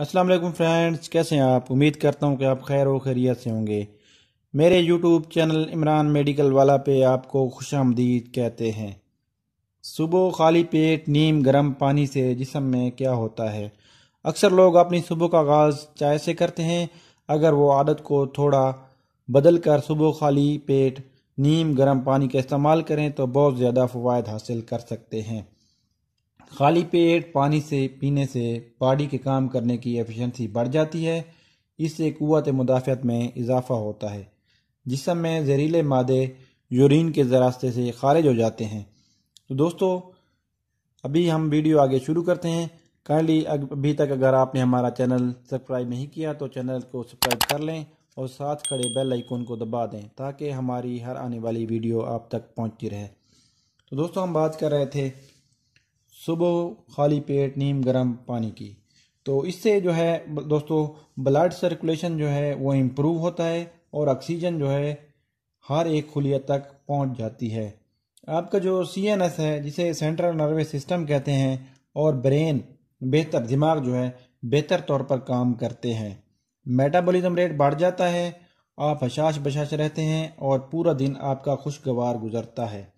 अस्सलाम वालेकुम फ्रेंड्स कैसे हैं आप उम्मीद करता हूं कि आप खैर व खैरियत से होंगे मेरे यूट्यूब चैनल इमरान मेडिकल वाला पे आपको खुश आमदीद कहते हैं सुबह खाली पेट नीम गर्म पानी से जिसम में क्या होता है अक्सर लोग अपनी सुबह का आगाज़ चाय से करते हैं अगर वो आदत को थोड़ा बदल कर सुबह खाली पेट नीम गर्म पानी का इस्तेमाल करें तो बहुत ज़्यादा फ़वाद हासिल कर सकते हैं खाली पेट पानी से पीने से बॉडी के काम करने की एफिशिएंसी बढ़ जाती है इससे क़वत मुदाफ़त में इजाफा होता है जिसम में जहरीले मादे यूरिन के रास्ते से खारिज हो जाते हैं तो दोस्तों अभी हम वीडियो आगे शुरू करते हैं काइंडली अभी तक अगर आपने हमारा चैनल सब्सक्राइब नहीं किया तो चैनल को सब्सक्राइब कर लें और साथ खड़े बेल आइकन को दबा दें ताकि हमारी हर आने वाली वीडियो आप तक पहुंचती रहे तो दोस्तों हम बात कर रहे थे सुबह खाली पेट नीम गर्म पानी की तो इससे जो है दोस्तों ब्लड सर्कुलेशन जो है वो इम्प्रूव होता है और ऑक्सीजन जो है हर एक खुलिया तक पहुंच जाती है आपका जो सी एन एस है जिसे सेंट्रल नर्वस सिस्टम कहते हैं और ब्रेन बेहतर दिमाग जो है बेहतर तौर पर काम करते हैं मेटाबॉलिज्म रेट बढ़ जाता है आप हशाश बशाश रहते हैं और पूरा दिन आपका खुशगवार गुजरता है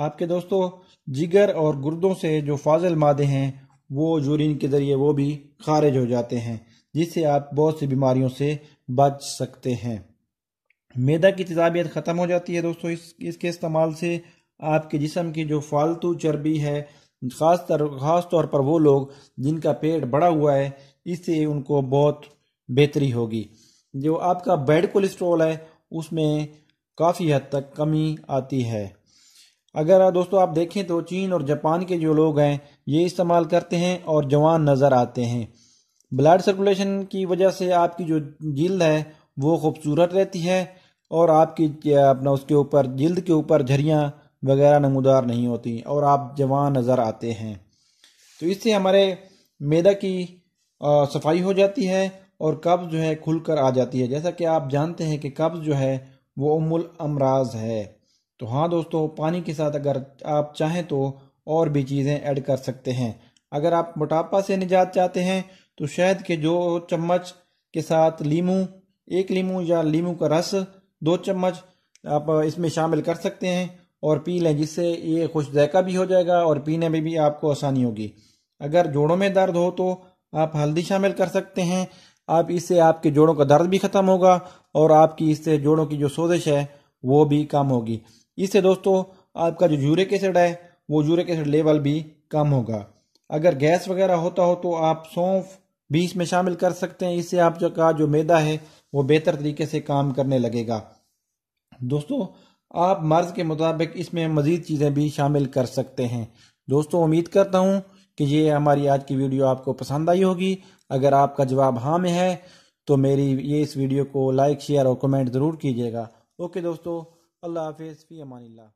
आपके दोस्तों जिगर और गुर्दों से जो फाजल मादे हैं वो यूरिन के ज़रिए वो भी खारिज हो जाते हैं जिससे आप बहुत सी बीमारियों से बच सकते हैं मैदा की तजाबियत ख़त्म हो जाती है दोस्तों इस इसके इस्तेमाल से आपके जिसम की जो फालतू चर्बी है खास तर खास तौर पर वो लोग जिनका पेट बड़ा हुआ है इससे उनको बहुत बेहतरी होगी जो आपका बैड कोलेस्ट्रॉल है उसमें काफ़ी हद तक कमी आती है अगर दोस्तों आप देखें तो चीन और जापान के जो लोग हैं ये इस्तेमाल करते हैं और जवान नज़र आते हैं ब्लड सर्कुलेशन की वजह से आपकी जो जल्द है वो खूबसूरत रहती है और आपकी अपना उसके ऊपर जल्द के ऊपर झरियाँ वगैरह नमदार नहीं होती और आप जवान नज़र आते हैं तो इससे हमारे मैदा की आ, सफाई हो जाती है और कब्ज़ जो है खुल कर आ जाती है जैसा कि आप जानते हैं कि कब्ज़ जो है वो उमुल अमराज है तो हाँ दोस्तों पानी के साथ अगर आप चाहें तो और भी चीज़ें ऐड कर सकते हैं अगर आप मोटापा से निजात चाहते हैं तो शहद के जो चम्मच के साथ लीमू एक लीमू या लीमू का रस दो चम्मच आप इसमें शामिल कर सकते हैं और पी लें जिससे ये खुश जायका भी हो जाएगा और पीने में भी आपको आसानी होगी अगर जोड़ों में दर्द हो तो आप हल्दी शामिल कर सकते हैं आप इससे आपके जोड़ों का दर्द भी ख़त्म होगा और आपकी इससे जोड़ों की जो सोजिश है वो भी कम होगी इससे दोस्तों आपका जो यूरिक एसिड है वो यूरिक एसिड लेवल भी कम होगा अगर गैस वगैरह होता हो तो आप सौंफ भी इसमें शामिल कर सकते हैं इससे आप जो का जो मैदा है वो बेहतर तरीके से काम करने लगेगा दोस्तों आप मर्ज़ के मुताबिक इसमें मज़ीद चीज़ें भी शामिल कर सकते हैं दोस्तों उम्मीद करता हूँ कि ये हमारी आज की वीडियो आपको पसंद आई होगी अगर आपका जवाब हाँ में है तो मेरी ये इस वीडियो को लाइक शेयर और कमेंट ज़रूर कीजिएगा ओके दोस्तों अल्लाह हाफिज़ फ़ी अमान